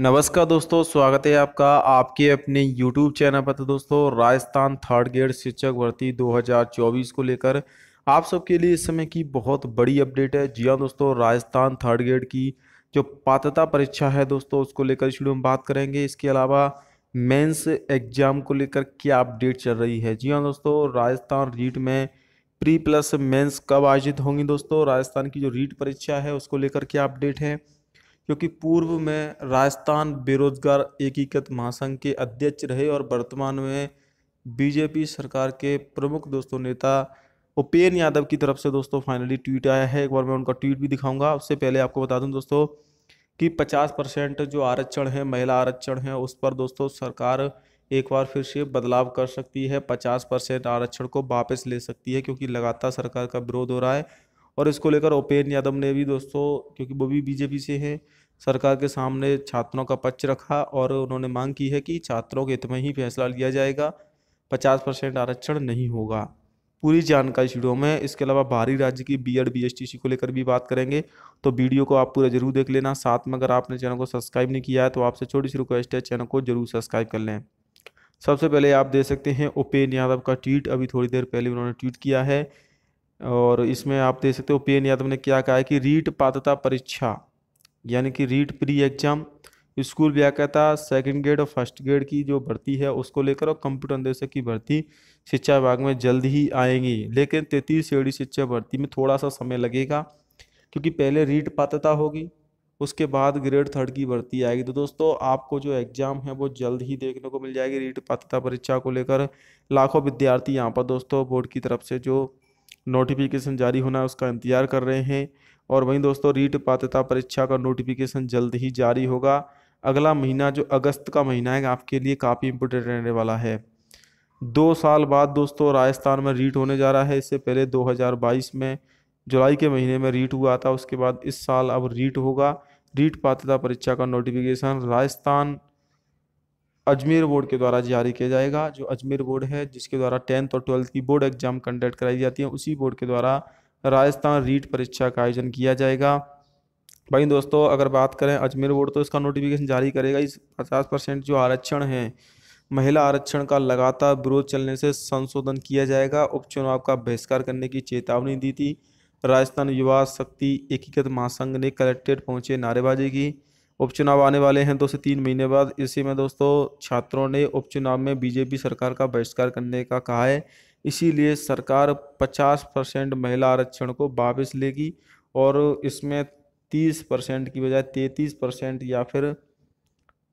नमस्कार दोस्तों स्वागत है आपका आपके अपने यूट्यूब चैनल पर तो दोस्तों राजस्थान थर्ड ग्रेड शिक्षक भर्ती 2024 को लेकर आप सबके लिए इस समय की बहुत बड़ी अपडेट है जी हाँ दोस्तों राजस्थान थर्ड ग्रेड की जो पात्रता परीक्षा है दोस्तों उसको लेकर इस वीडियो में बात करेंगे इसके अलावा मेंस एग्जाम को लेकर क्या अपडेट चल रही है जी हाँ दोस्तों राजस्थान रीट में प्री प्लस मेन्स कब आयोजित होंगी दोस्तों राजस्थान की जो रीट परीक्षा है उसको लेकर क्या अपडेट है क्योंकि पूर्व में राजस्थान बेरोजगार एकीकृत महासंघ के अध्यक्ष रहे और वर्तमान में बीजेपी सरकार के प्रमुख दोस्तों नेता उपेन यादव की तरफ से दोस्तों फाइनली ट्वीट आया है एक बार मैं उनका ट्वीट भी दिखाऊंगा उससे पहले आपको बता दूं दोस्तों कि 50 परसेंट जो आरक्षण है महिला आरक्षण है उस पर दोस्तों सरकार एक बार फिर से बदलाव कर सकती है 50 परसेंट आरक्षण को वापस ले सकती है क्योंकि लगातार सरकार का विरोध हो रहा है और इसको लेकर उपेन यादव ने भी दोस्तों क्योंकि वो भी बीजेपी से हैं सरकार के सामने छात्रों का पक्ष रखा और उन्होंने मांग की है कि छात्रों के हित में ही फैसला लिया जाएगा पचास परसेंट आरक्षण नहीं होगा पूरी जानकारी वीडियो में इसके अलावा बाहरी राज्य की बी एड बी को लेकर भी बात करेंगे तो वीडियो को आप पूरा जरूर देख लेना साथ में अगर आपने चैनल को सब्सक्राइब नहीं किया है तो आपसे छोटी सी रिक्वेस्ट है चैनल को जरूर सब्सक्राइब कर लें सबसे पहले आप देख सकते हैं उपेन यादव का ट्वीट अभी थोड़ी देर पहले उन्होंने ट्वीट किया है और इसमें आप देख सकते हो उपेन यादव ने क्या कहा है कि रीट पात्रता परीक्षा यानी कि रीट प्री एग्जाम स्कूल कहता सेकंड ग्रेड और फर्स्ट ग्रेड की जो भर्ती है उसको लेकर और कंप्यूटर निदेशक की भर्ती शिक्षा विभाग में जल्द ही आएंगी लेकिन तैतीस श्रेणी शिक्षा भर्ती में थोड़ा सा समय लगेगा क्योंकि पहले रीट पात्रता होगी उसके बाद ग्रेड थर्ड की भर्ती आएगी तो दोस्तों आपको जो एग्ज़ाम है वो जल्द ही देखने को मिल जाएगी रीट पात्रता परीक्षा को लेकर लाखों विद्यार्थी यहाँ पर दोस्तों बोर्ड की तरफ से जो नोटिफिकेशन जारी होना है उसका इंतज़ार कर रहे हैं और वहीं दोस्तों रीट पात्रता परीक्षा का नोटिफिकेशन जल्द ही जारी होगा अगला महीना जो अगस्त का महीना है आपके लिए काफ़ी इम्पोर्टेंट रहने वाला है दो साल बाद दोस्तों राजस्थान में रीट होने जा रहा है इससे पहले 2022 में जुलाई के महीने में रीट हुआ था उसके बाद इस साल अब रीट होगा रीट पात्रता परीक्षा का नोटिफिकेशन राजस्थान अजमेर बोर्ड के द्वारा जारी किया जाएगा जो अजमेर बोर्ड है जिसके द्वारा टेंथ और ट्वेल्थ की बोर्ड एग्जाम कंडक्ट कराई जाती है उसी बोर्ड के द्वारा राजस्थान रीट परीक्षा का आयोजन किया जाएगा भाई दोस्तों अगर बात करें अजमेर बोर्ड तो इसका नोटिफिकेशन जारी करेगा इस पचास परसेंट जो आरक्षण है महिला आरक्षण का लगातार विरोध चलने से संशोधन किया जाएगा उपचुनाव का बहिष्कार करने की चेतावनी दी थी राजस्थान युवा शक्ति एकीकृत महासंघ ने कलेक्ट्रेट पहुँचे नारेबाजी की उपचुनाव आने वाले हैं दो से तीन महीने बाद इसी में दोस्तों छात्रों ने उपचुनाव में बीजेपी सरकार का बहिष्कार करने का कहा है इसीलिए सरकार 50 परसेंट महिला आरक्षण को वापस लेगी और इसमें 30 परसेंट की बजाय 33 परसेंट या फिर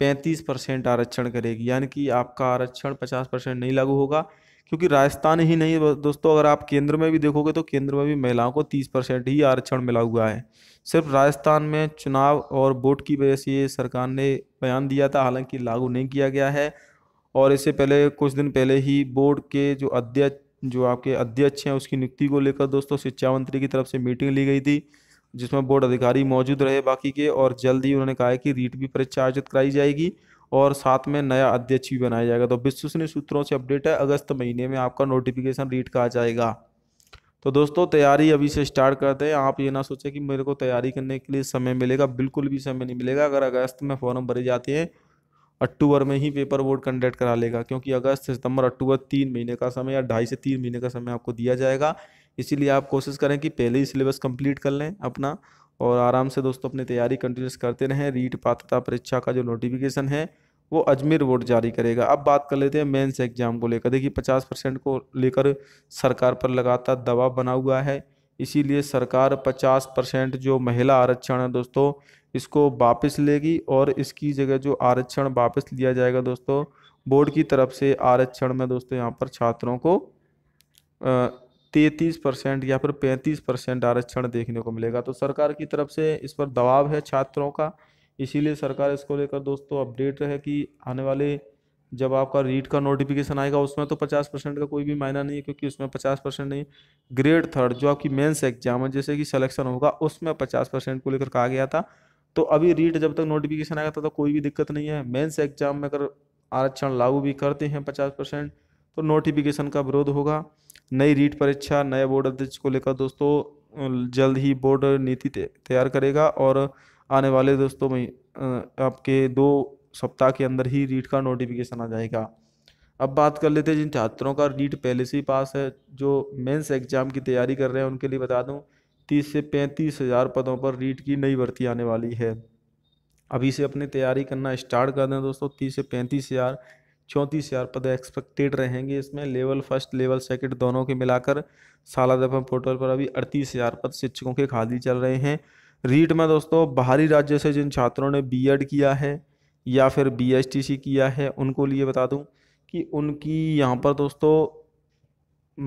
35 परसेंट आरक्षण करेगी यानी कि आपका आरक्षण 50 परसेंट नहीं लागू होगा क्योंकि राजस्थान ही नहीं दोस्तों अगर आप केंद्र में भी देखोगे तो केंद्र में भी महिलाओं को 30 परसेंट ही आरक्षण मिला हुआ है सिर्फ राजस्थान में चुनाव और वोट की वजह से ये सरकार ने बयान दिया था हालांकि लागू नहीं किया गया है और इससे पहले कुछ दिन पहले ही बोर्ड के जो अध्यक्ष जो आपके अध्यक्ष हैं उसकी नियुक्ति को लेकर दोस्तों शिक्षा मंत्री की तरफ से मीटिंग ली गई थी जिसमें बोर्ड अधिकारी मौजूद रहे बाकी के और जल्द ही उन्होंने कहा है कि रीट भी परीक्षा आयोजित कराई जाएगी और साथ में नया अध्यक्ष भी बनाया जाएगा तो विश्वसनीय सूत्रों से अपडेट है अगस्त महीने में आपका नोटिफिकेशन रीट का आ जाएगा तो दोस्तों तैयारी अभी से स्टार्ट करते हैं आप ये ना सोचें कि मेरे को तैयारी करने के लिए समय मिलेगा बिल्कुल भी समय नहीं मिलेगा अगर अगस्त में फॉर्म भरे जाते हैं अक्टूबर में ही पेपर बोर्ड कंडक्ट करा लेगा क्योंकि अगस्त सितंबर अक्टूबर तीन महीने का समय या ढाई से तीन महीने का समय आपको दिया जाएगा इसीलिए आप कोशिश करें कि पहले ही सिलेबस कंप्लीट कर लें अपना और आराम से दोस्तों अपनी तैयारी कंटिन्यूस करते रहें रीट पात्रता परीक्षा का जो नोटिफिकेशन है वो अजमेर बोर्ड जारी करेगा अब बात कर लेते हैं मेंस एग्जाम को लेकर देखिए पचास परसेंट को लेकर सरकार पर लगातार दबाव बना हुआ है इसीलिए सरकार 50 परसेंट जो महिला आरक्षण है दोस्तों इसको वापस लेगी और इसकी जगह जो आरक्षण वापस लिया जाएगा दोस्तों बोर्ड की तरफ से आरक्षण में दोस्तों यहाँ पर छात्रों को तैंतीस परसेंट या फिर पैंतीस परसेंट आरक्षण देखने को मिलेगा तो सरकार की तरफ से इस पर दबाव है छात्रों का इसीलिए सरकार इसको लेकर दोस्तों अपडेट रहे कि आने वाले जब आपका रीट का नोटिफिकेशन आएगा उसमें तो पचास परसेंट का कोई भी मायना नहीं है क्योंकि उसमें पचास परसेंट नहीं ग्रेड थर्ड जो आपकी मेंस एग्जाम है जैसे कि सिलेक्शन होगा उसमें पचास परसेंट को लेकर कहा गया था तो अभी रीट जब तक नोटिफिकेशन आएगा तब तो तक कोई भी दिक्कत नहीं है मेन्स एग्जाम में अगर आरक्षण लागू भी करते हैं पचास परसेंट तो नोटिफिकेशन का विरोध होगा नई रीट परीक्षा नए बोर्ड अध्यक्ष को लेकर दोस्तों जल्द ही बोर्ड नीति तैयार करेगा और आने वाले दोस्तों में आपके दो सप्ताह के अंदर ही रीट का नोटिफिकेशन आ जाएगा अब बात कर लेते हैं जिन छात्रों का रीट पहले से ही पास है जो मेंस एग्ज़ाम की तैयारी कर रहे हैं उनके लिए बता दूं तीस से पैंतीस हज़ार पदों पर रीट की नई भर्ती आने वाली है अभी से अपनी तैयारी करना स्टार्ट कर दें दोस्तों तीस से पैंतीस हज़ार चौंतीस हज़ार पद एक्सपेक्टेड रहेंगे इसमें लेवल फर्स्ट लेवल सेकंड दोनों के मिलाकर साला दफा पोर्टल पर अभी अड़तीस हज़ार पद शिक्षकों के खाली चल रहे हैं रीट में दोस्तों बाहरी राज्य से जिन छात्रों ने बीएड किया है या फिर बीएसटीसी किया है उनको लिए बता दूं कि उनकी यहाँ पर दोस्तों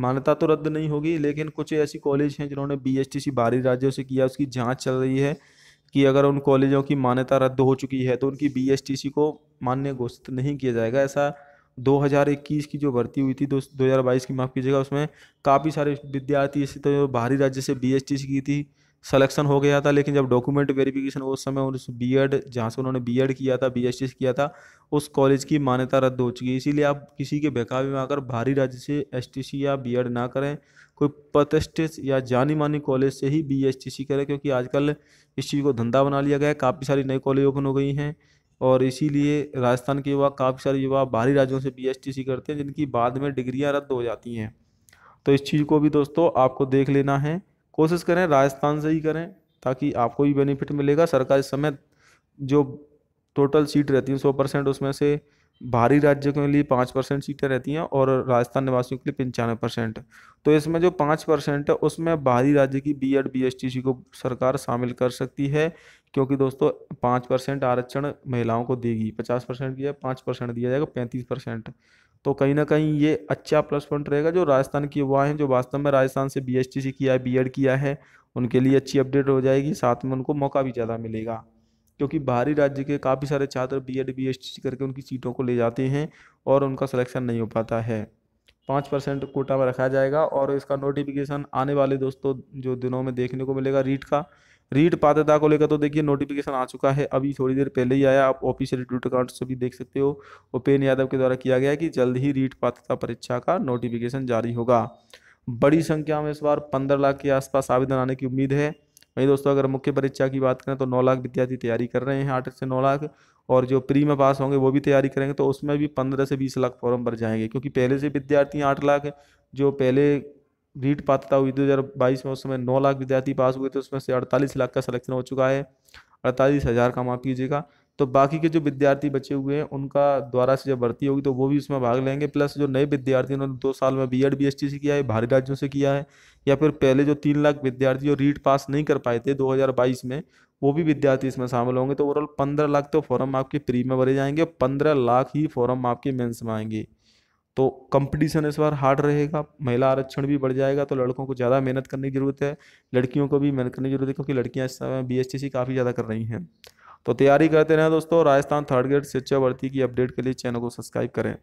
मान्यता तो रद्द नहीं होगी लेकिन कुछ ऐसी कॉलेज हैं जिन्होंने बीएसटीसी बाहरी राज्यों से किया उसकी जांच चल रही है कि अगर उन कॉलेजों की मान्यता रद्द हो चुकी है तो उनकी बीएसटीसी को मान्य घोषित नहीं किया जाएगा ऐसा 2021 की जो भर्ती हुई थी दो बाईस की माफ़ कीजिएगा उसमें काफ़ी सारे विद्यार्थी ऐसे तो बाहरी राज्य से सी की थी सलेक्शन हो गया था लेकिन जब डॉक्यूमेंट वेरिफिकेशन उस समय उस बी एड जहाँ से उन्होंने बी एड किया था बी एस किया था उस कॉलेज की मान्यता रद्द हो चुकी है इसीलिए आप किसी के बहकावे में आकर भारी राज्य से एस या बी ना करें कोई प्रतिष्ठित या जानी मानी कॉलेज से ही बी एस करें क्योंकि आजकल इस चीज़ को धंधा बना लिया गया है काफ़ी सारी नई कॉलेज ओपन हो गई हैं और इसीलिए राजस्थान के युवा काफ़ी सारे युवा बाहरी राज्यों से बी करते हैं जिनकी बाद में डिग्रियाँ रद्द हो जाती हैं तो इस चीज़ को भी दोस्तों आपको देख लेना है कोशिश करें राजस्थान से ही करें ताकि आपको भी बेनिफिट मिलेगा सरकार इस समय जो टोटल सीट रहती है सौ परसेंट उसमें से भारी राज्यों के लिए पाँच परसेंट सीटें रहती हैं और राजस्थान निवासियों के लिए पंचानवे परसेंट तो इसमें जो पाँच परसेंट है उसमें भारी राज्य की B Ed B S T C को सरकार शामिल कर सकती है क्योंकि दोस्तों पाँच परसेंट आरक्षण महिलाओं को देगी पचास परसेंट दिया पाँच परसेंट दिया जाएगा पैंतीस परसेंट तो कहीं ना कहीं ये अच्छा प्लस पॉइंट रहेगा जो राजस्थान की युवा हैं जो वास्तव में राजस्थान से बी सी किया है बी किया है उनके लिए अच्छी अपडेट हो जाएगी साथ में उनको मौका भी ज़्यादा मिलेगा क्योंकि बाहरी राज्य के काफ़ी सारे छात्र बी एड बी करके उनकी सीटों को ले जाते हैं और उनका सिलेक्शन नहीं हो पाता है पाँच परसेंट कोटा में रखा जाएगा और इसका नोटिफिकेशन आने वाले दोस्तों जो दिनों में देखने को मिलेगा रीट का रीड पात्रता को लेकर तो देखिए नोटिफिकेशन आ चुका है अभी थोड़ी देर पहले ही आया आप ऑफिशियल ट्विटर अकाउंट से भी देख सकते हो उपेन यादव के द्वारा किया गया कि जल्द ही रीट पात्रता परीक्षा का नोटिफिकेशन जारी होगा बड़ी संख्या में इस बार पंद्रह लाख के आसपास आवेदन आने की उम्मीद है वहीं दोस्तों अगर मुख्य परीक्षा की बात करें तो नौ लाख विद्यार्थी तैयारी कर रहे हैं आठ से नौ लाख और जो प्री में पास होंगे वो भी तैयारी करेंगे तो उसमें भी पंद्रह से बीस लाख फॉर्म भर जाएंगे क्योंकि पहले से विद्यार्थी आठ लाख जो पहले रीट पात्रता हुई दो हज़ार बाईस में उस समय लाख विद्यार्थी पास हुए थे उसमें से अड़तालीस लाख का सिलेक्शन हो चुका है अड़तालीस हज़ार का माफ़ कीजिएगा तो बाकी के जो विद्यार्थी बचे हुए हैं उनका द्वारा से जब भर्ती होगी तो वो भी उसमें भाग लेंगे प्लस जो नए विद्यार्थी उन्होंने दो साल में B Ed B S T से किया है बाहरी राज्यों से किया है या फिर पहले जो तीन लाख विद्यार्थी जो रीट पास नहीं कर पाए थे दो में वो भी विद्यार्थी इसमें शामिल होंगे तो ओवरऑल पंद्रह लाख तो फॉर्म आपके प्री में भरे जाएंगे पंद्रह लाख ही फॉर्म आपके मेन्स में आएंगे तो कंपटीशन इस बार हार्ड रहेगा महिला आरक्षण भी बढ़ जाएगा तो लड़कों को ज़्यादा मेहनत करने की ज़रूरत है लड़कियों को भी मेहनत करने की जरूरत है क्योंकि लड़कियाँ इस समय बी काफ़ी ज़्यादा कर रही हैं तो तैयारी करते रहें दोस्तों राजस्थान थर्ड ग्रेड शिक्षा भर्ती की अपडेट के लिए चैनल को सब्सक्राइब करें